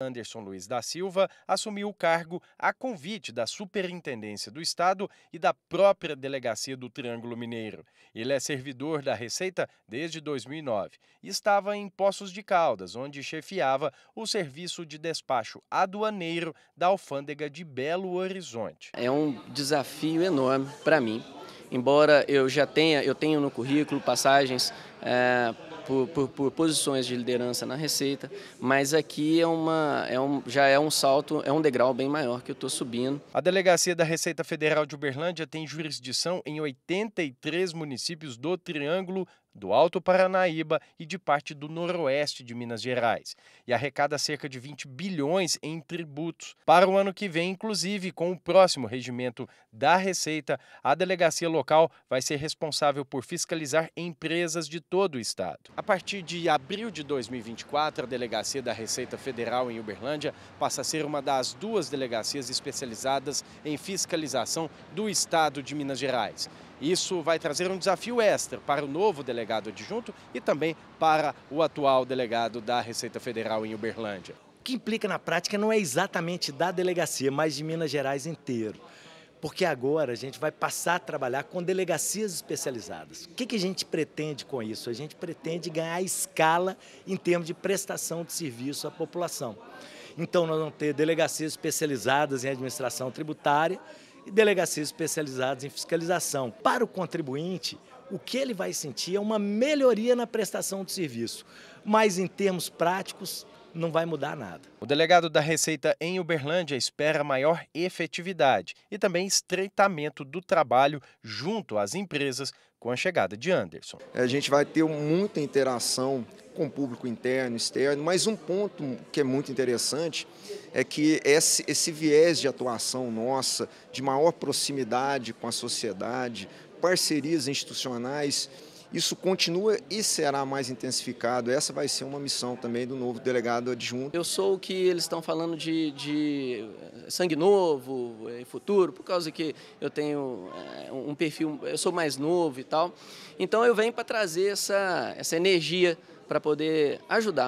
Anderson Luiz da Silva assumiu o cargo a convite da Superintendência do Estado e da própria Delegacia do Triângulo Mineiro. Ele é servidor da Receita desde 2009 e estava em Poços de Caldas, onde chefiava o serviço de despacho aduaneiro da Alfândega de Belo Horizonte. É um desafio enorme para mim, embora eu já tenha, eu tenho no currículo passagens é, por, por, por, posições de liderança na Receita, mas aqui é uma, é um, já é um salto, é um degrau bem maior que eu estou subindo. A delegacia da Receita Federal de Uberlândia tem jurisdição em 83 municípios do Triângulo do Alto Paranaíba e de parte do noroeste de Minas Gerais, e arrecada cerca de 20 bilhões em tributos. Para o ano que vem, inclusive, com o próximo regimento da Receita, a delegacia local vai ser responsável por fiscalizar empresas de todo o estado. A partir de abril de 2024, a delegacia da Receita Federal em Uberlândia passa a ser uma das duas delegacias especializadas em fiscalização do estado de Minas Gerais. Isso vai trazer um desafio extra para o novo delegado adjunto e também para o atual delegado da Receita Federal em Uberlândia. O que implica na prática não é exatamente da delegacia, mas de Minas Gerais inteiro. Porque agora a gente vai passar a trabalhar com delegacias especializadas. O que, a gente pretende com isso? A gente pretende ganhar escala em termos de prestação de serviço à população. Então, nós vamos ter delegacias especializadas em administração tributária, e delegacias especializadas em fiscalização. Para o contribuinte, o que ele vai sentir é uma melhoria na prestação do serviço, mas em termos práticos, não vai mudar nada. O delegado da Receita em Uberlândia espera maior efetividade e também estreitamento do trabalho junto às empresas com a chegada de Anderson. A gente vai ter muita interação com o público interno, e externo, mas um ponto que é muito interessante é que esse, esse viés de atuação nossa, de maior proximidade com a sociedade, parcerias institucionais, isso continua e será mais intensificado. Essa vai ser uma missão também do novo delegado adjunto. Eu sou o que eles estão falando de, de eh, sangue novo e eh, futuro, por causa que eu tenho eh, um perfil, eu sou mais novo e tal. Então eu venho para trazer essa, essa energia para poder ajudar.